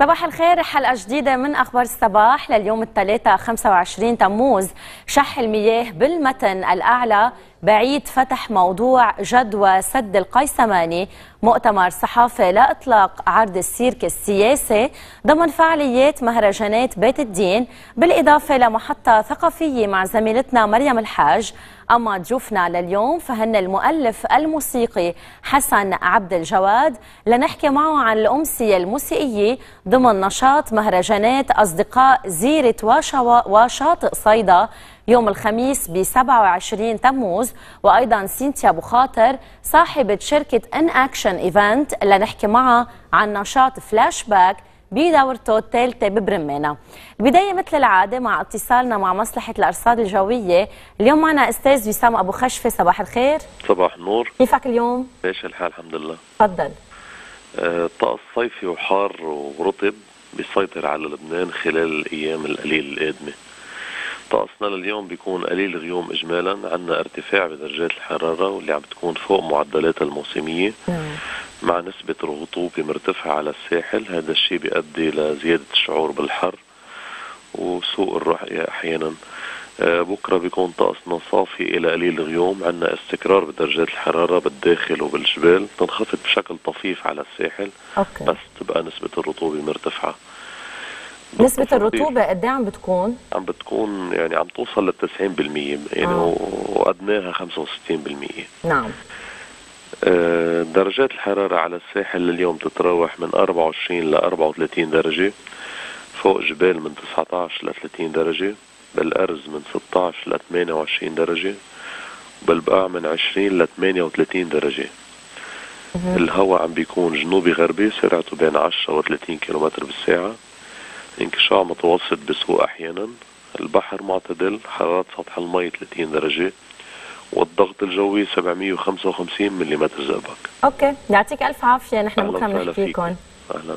صباح الخير حلقة جديدة من أخبار الصباح لليوم الثلاثاء 25 تموز شح المياه بالمتن الأعلى بعيد فتح موضوع جدوى سد القيسماني مؤتمر صحافي لإطلاق عرض السيرك السياسي ضمن فعاليات مهرجانات بيت الدين بالإضافة لمحطة ثقافية مع زميلتنا مريم الحاج أما ضيوفنا لليوم فهن المؤلف الموسيقي حسن عبد الجواد لنحكي معه عن الأمسية الموسيقية ضمن نشاط مهرجانات أصدقاء زيرة وشاطئ صيدا يوم الخميس ب 27 تموز وايضا سينتيا ابو خاطر صاحبه شركه ان اكشن ايفنت لنحكي معها عن نشاط فلاش باك بدورته الثالثة ببرمينا. البداية مثل العادة مع اتصالنا مع مصلحة الأرصاد الجوية اليوم معنا أستاذ وسام أبو خشفة صباح الخير صباح النور كيفك اليوم؟ ماشي الحال الحمد لله تفضل الطقس آه، صيفي وحار ورطب بيسيطر على لبنان خلال الأيام القليله القادمة طقسنا لليوم بيكون قليل غيوم اجمالا عندنا ارتفاع بدرجات الحراره واللي عم تكون فوق معدلاتها الموسميه نعم. مع نسبه رطوبه مرتفعه على الساحل هذا الشيء بيؤدي لزياده الشعور بالحر وسوء الرؤيه احيانا آه، بكره بيكون طقسنا صافي الى قليل غيوم عندنا استقرار بدرجات الحراره بالداخل وبالجبال تنخفض بشكل طفيف على الساحل أوكي. بس تبقى نسبه الرطوبه مرتفعه نسبة الرطوبة قد ايه عم بتكون؟ عم بتكون يعني عم توصل لل 90% يعني آه. وادناها 65% نعم آه، درجات الحرارة على الساحل اليوم تتراوح من 24 ل 34 درجة فوق جبال من 19 ل 30 درجة بالأرز من 16 ل 28 درجة بالبقاع من 20 ل 38 درجة الهواء عم بيكون جنوبي غربي سرعته بين 10 و 30 كيلومتر بالساعة انقشاع متوسط بسوء أحيانا البحر معتدل حرارة سطح المي 30 درجة والضغط الجوي 755 ملم زئبق اوكي يعطيك الف عافيه نحن بكره بنحكيكم اهلا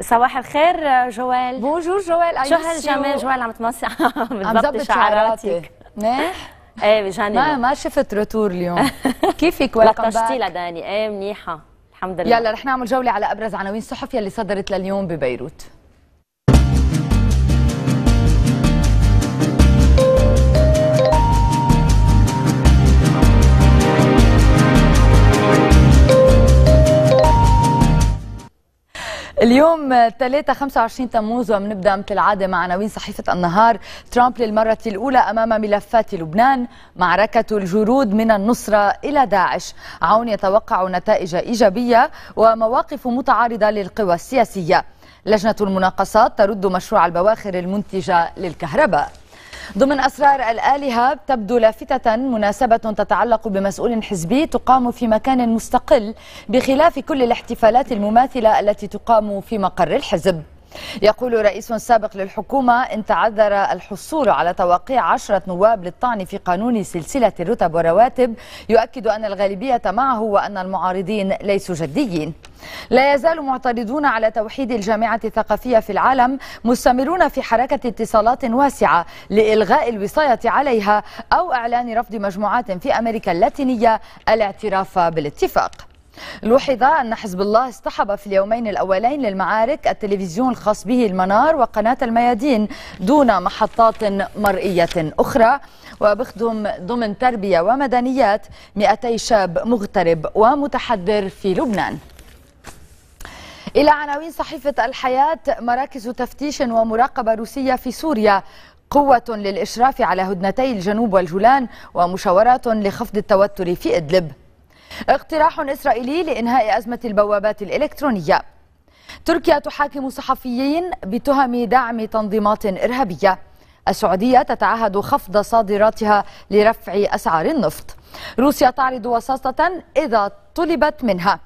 صباح الخير آه، جوال بونجور جوال شو هالجمال جوال عم تمسح عم تظبط شعراتك منيح ايه جاني ما ما شفت رتور اليوم كيفك ويلكم باك لداني ايه منيحه الحمد لله يلا رح نعمل جوله على ابرز عناوين الصحف يلي صدرت لليوم ببيروت اليوم 3 25 تموز وبنبدا مثل العاده مع عناوين صحيفه النهار ترامب للمره الاولى امام ملفات لبنان معركه الجرود من النصره الى داعش عون يتوقع نتائج ايجابيه ومواقف متعارضه للقوى السياسيه لجنه المناقصات ترد مشروع البواخر المنتجه للكهرباء ضمن أسرار الآلهة تبدو لافتة مناسبة تتعلق بمسؤول حزبي تقام في مكان مستقل بخلاف كل الاحتفالات المماثلة التي تقام في مقر الحزب يقول رئيس سابق للحكومة إن تعذر الحصول على توقيع عشرة نواب للطعن في قانون سلسلة الرتب والرواتب يؤكد أن الغالبية معه وأن المعارضين ليسوا جديين لا يزال معترضون على توحيد الجامعة الثقافية في العالم مستمرون في حركة اتصالات واسعة لإلغاء الوصاية عليها أو إعلان رفض مجموعات في أمريكا اللاتينية الاعتراف بالاتفاق لوحظ أن حزب الله اصطحب في اليومين الأولين للمعارك التلفزيون الخاص به المنار وقناة الميادين دون محطات مرئية أخرى وبخدم ضمن تربية ومدنيات 200 شاب مغترب ومتحدر في لبنان إلى عناوين صحيفة الحياة مراكز تفتيش ومراقبة روسية في سوريا قوة للإشراف على هدنتي الجنوب والجولان ومشاورات لخفض التوتر في إدلب اقتراح إسرائيلي لإنهاء أزمة البوابات الإلكترونية تركيا تحاكم صحفيين بتهم دعم تنظيمات إرهابية السعودية تتعهد خفض صادراتها لرفع أسعار النفط روسيا تعرض وساطة إذا طلبت منها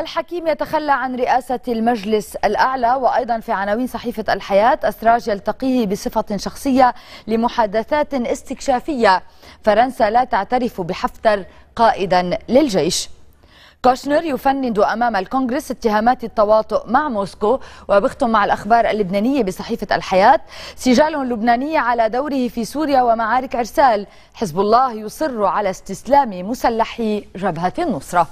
الحكيم يتخلى عن رئاسة المجلس الأعلى وأيضا في عناوين صحيفة الحياة أسراج يلتقيه بصفة شخصية لمحادثات استكشافية فرنسا لا تعترف بحفتر قائدا للجيش كوشنر يفند أمام الكونغرس اتهامات التواطؤ مع موسكو وبختم مع الأخبار اللبنانية بصحيفة الحياة سجال لبناني على دوره في سوريا ومعارك عرسال حزب الله يصر على استسلام مسلحي جبهة النصرة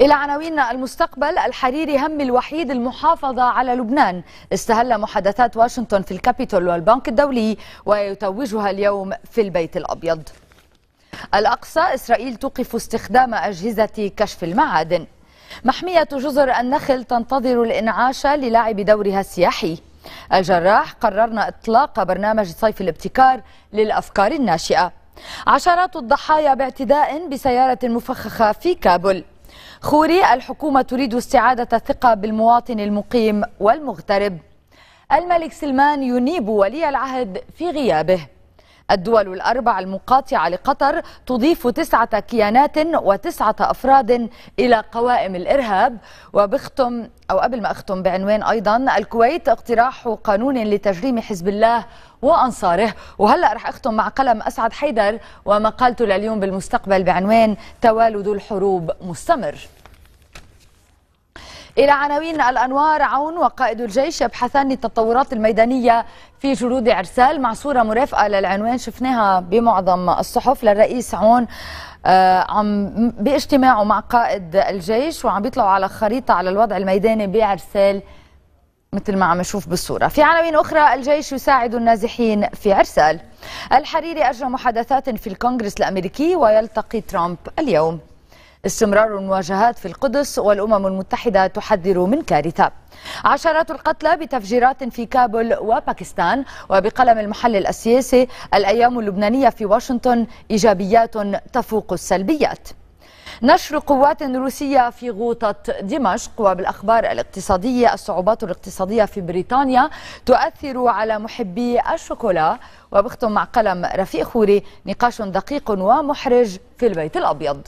إلى عناوين المستقبل الحريري هم الوحيد المحافظة على لبنان استهل محادثات واشنطن في الكابيتول والبنك الدولي ويتوجها اليوم في البيت الأبيض الأقصى إسرائيل توقف استخدام أجهزة كشف المعادن محمية جزر النخل تنتظر الإنعاش للعب دورها السياحي الجراح قررنا إطلاق برنامج صيف الابتكار للأفكار الناشئة عشرات الضحايا باعتداء بسيارة مفخخة في كابل خوري الحكومة تريد استعادة الثقة بالمواطن المقيم والمغترب الملك سلمان ينيب ولي العهد في غيابه الدول الأربع المقاطعة لقطر تضيف تسعة كيانات وتسعة أفراد إلى قوائم الإرهاب وبختم أو قبل ما أختم بعنوان أيضا الكويت اقتراح قانون لتجريم حزب الله وأنصاره وهلأ رح أختم مع قلم أسعد حيدر ومقالته لليوم بالمستقبل بعنوان توالد الحروب مستمر إلى عناوين الأنوار عون وقائد الجيش يبحثان التطورات الميدانية في جلود عرسال مع صورة مرافقة للعنوان شفناها بمعظم الصحف للرئيس عون آه، عم باجتماعه مع قائد الجيش وعم بيطلعوا على خريطة على الوضع الميداني بعرسال مثل ما عم نشوف بالصورة في عناوين أخرى الجيش يساعد النازحين في عرسال الحريري أجرى محادثات في الكونغرس الأمريكي ويلتقي ترامب اليوم استمرار المواجهات في القدس والأمم المتحدة تحذر من كارثة عشرات القتلى بتفجيرات في كابول وباكستان وبقلم المحلل السياسي الأيام اللبنانية في واشنطن إيجابيات تفوق السلبيات نشر قوات روسية في غوطة دمشق وبالأخبار الاقتصادية الصعوبات الاقتصادية في بريطانيا تؤثر على محبي الشوكولا وبختم مع قلم رفيق خوري نقاش دقيق ومحرج في البيت الأبيض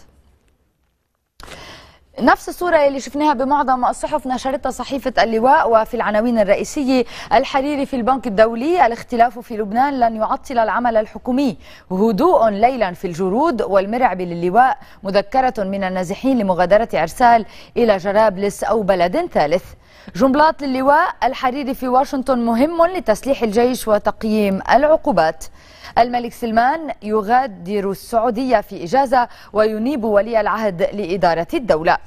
نفس الصورة اللي شفناها بمعظم الصحف نشرتها صحيفة اللواء وفي العناوين الرئيسية الحريري في البنك الدولي الاختلاف في لبنان لن يعطل العمل الحكومي هدوء ليلا في الجرود والمرعب للواء مذكرة من النازحين لمغادرة عرسال إلى جرابلس أو بلد ثالث جملات للواء الحريري في واشنطن مهم لتسليح الجيش وتقييم العقوبات الملك سلمان يغادر السعودية في إجازة وينيب ولي العهد لإدارة الدولة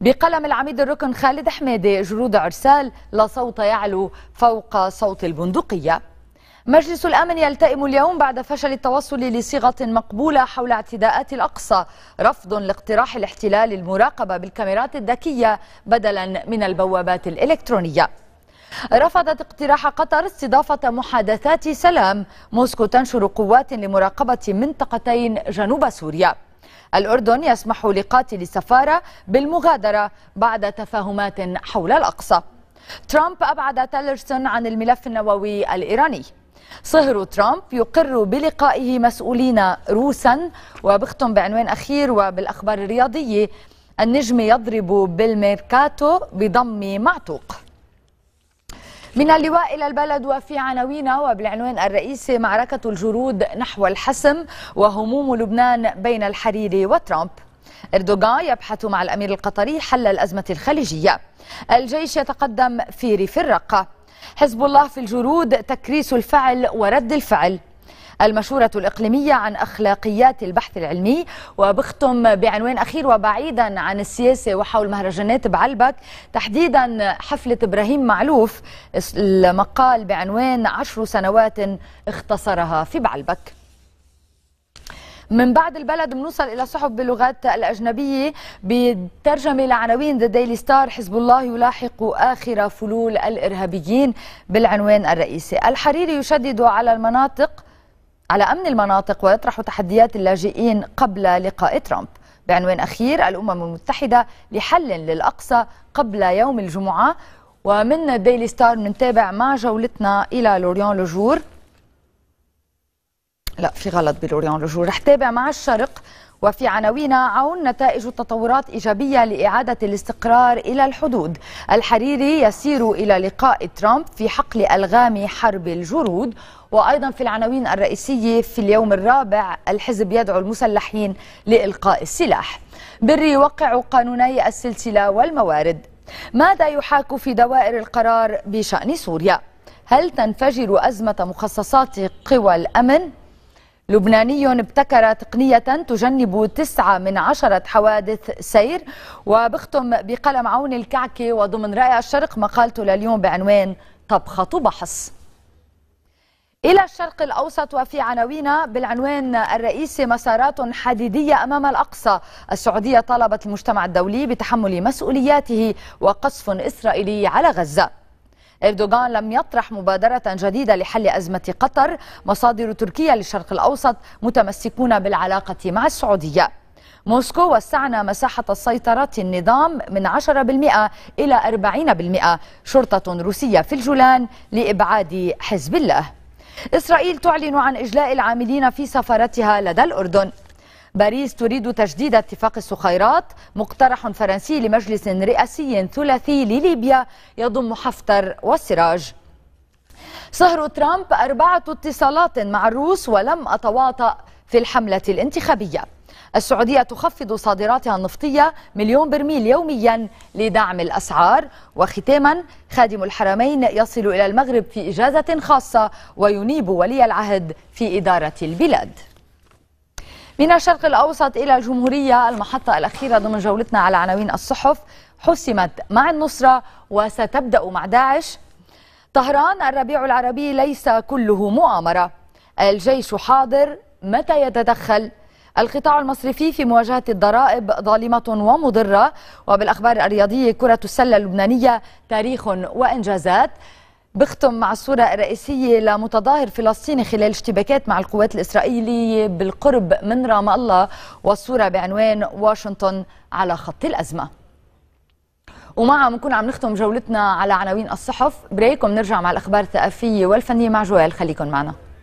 بقلم العميد الركن خالد حمادي جرود عرسال لا صوت يعلو فوق صوت البندقية مجلس الأمن يلتئم اليوم بعد فشل التوصل لصيغة مقبولة حول اعتداءات الأقصى رفض لاقتراح الاحتلال المراقبة بالكاميرات الذكية بدلا من البوابات الإلكترونية رفضت اقتراح قطر استضافة محادثات سلام موسكو تنشر قوات لمراقبة منطقتين جنوب سوريا الأردن يسمح لقاتل السفارة بالمغادرة بعد تفاهمات حول الأقصى ترامب أبعد تيلرسون عن الملف النووي الإيراني صهر ترامب يقر بلقائه مسؤولين روسا وبختم بعنوان أخير وبالأخبار الرياضية النجم يضرب بالميركاتو بضم معتوق من اللواء إلى البلد وفي عناوينه وبالعنوان الرئيسي معركة الجرود نحو الحسم وهموم لبنان بين الحريري وترامب اردوغان يبحث مع الامير القطري حل الازمه الخليجيه الجيش يتقدم في ريف الرقه حزب الله في الجرود تكريس الفعل ورد الفعل المشورة الإقليمية عن أخلاقيات البحث العلمي وبختم بعنوان أخير وبعيدا عن السياسة وحول مهرجانات بعلبك تحديدا حفلة إبراهيم معلوف المقال بعنوان عشر سنوات اختصرها في بعلبك من بعد البلد بنوصل الى صحب باللغات الاجنبيه بترجمه لعناوين ذا Daily ستار حزب الله يلاحق اخر فلول الارهابيين بالعنوان الرئيسي الحريري يشدد على المناطق على أمن المناطق ويطرح تحديات اللاجئين قبل لقاء ترامب بعنوان أخير الأمم المتحدة لحل للأقصى قبل يوم الجمعة ومن ديلي ستار منتابع مع جولتنا إلى لوريان لجور لا في غلط بلوريان لجور رح تابع مع الشرق وفي عناوينا عون نتائج التطورات إيجابية لإعادة الاستقرار إلى الحدود الحريري يسير إلى لقاء ترامب في حقل ألغام حرب الجرود وأيضا في العناوين الرئيسية في اليوم الرابع الحزب يدعو المسلحين لإلقاء السلاح بري يوقع قانوني السلسلة والموارد ماذا يحاك في دوائر القرار بشأن سوريا؟ هل تنفجر أزمة مخصصات قوى الأمن؟ لبناني ابتكر تقنية تجنب تسعة من عشرة حوادث سير وبختم بقلم عون الكعكة وضمن رائع الشرق مقالته لليوم بعنوان طبخة بحص إلى الشرق الأوسط وفي عناوينا بالعنوان الرئيسي مسارات حديدية أمام الأقصى السعودية طالبت المجتمع الدولي بتحمل مسؤولياته وقصف إسرائيلي على غزة إردوغان لم يطرح مبادرة جديدة لحل أزمة قطر مصادر تركيا للشرق الأوسط متمسكون بالعلاقة مع السعودية موسكو وسعنا مساحة سيطرة النظام من 10% إلى 40% شرطة روسية في الجولان لإبعاد حزب الله إسرائيل تعلن عن إجلاء العاملين في سفارتها لدى الأردن باريس تريد تجديد اتفاق السخيرات مقترح فرنسي لمجلس رئاسي ثلاثي لليبيا يضم حفتر والسراج سهر ترامب أربعة اتصالات مع الروس ولم أتواطأ في الحملة الانتخابية السعودية تخفض صادراتها النفطية مليون برميل يوميا لدعم الأسعار وختاما خادم الحرمين يصل إلى المغرب في إجازة خاصة وينيب ولي العهد في إدارة البلاد من الشرق الأوسط إلى الجمهورية المحطة الأخيرة ضمن جولتنا على عناوين الصحف حسمت مع النصرة وستبدأ مع داعش طهران الربيع العربي ليس كله مؤامرة الجيش حاضر متى يتدخل القطاع المصرفي في مواجهة الضرائب ظالمة ومضرة وبالأخبار الرياضية كرة السلة اللبنانية تاريخ وإنجازات بختم مع الصورة الرئيسية لمتظاهر فلسطيني خلال اشتباكات مع القوات الإسرائيلية بالقرب من رام الله والصورة بعنوان واشنطن على خط الأزمة ومعها بنكون عم نختم جولتنا على عناوين الصحف بريك وبنرجع مع الأخبار الثقافية والفنية مع جوال خليكن معنا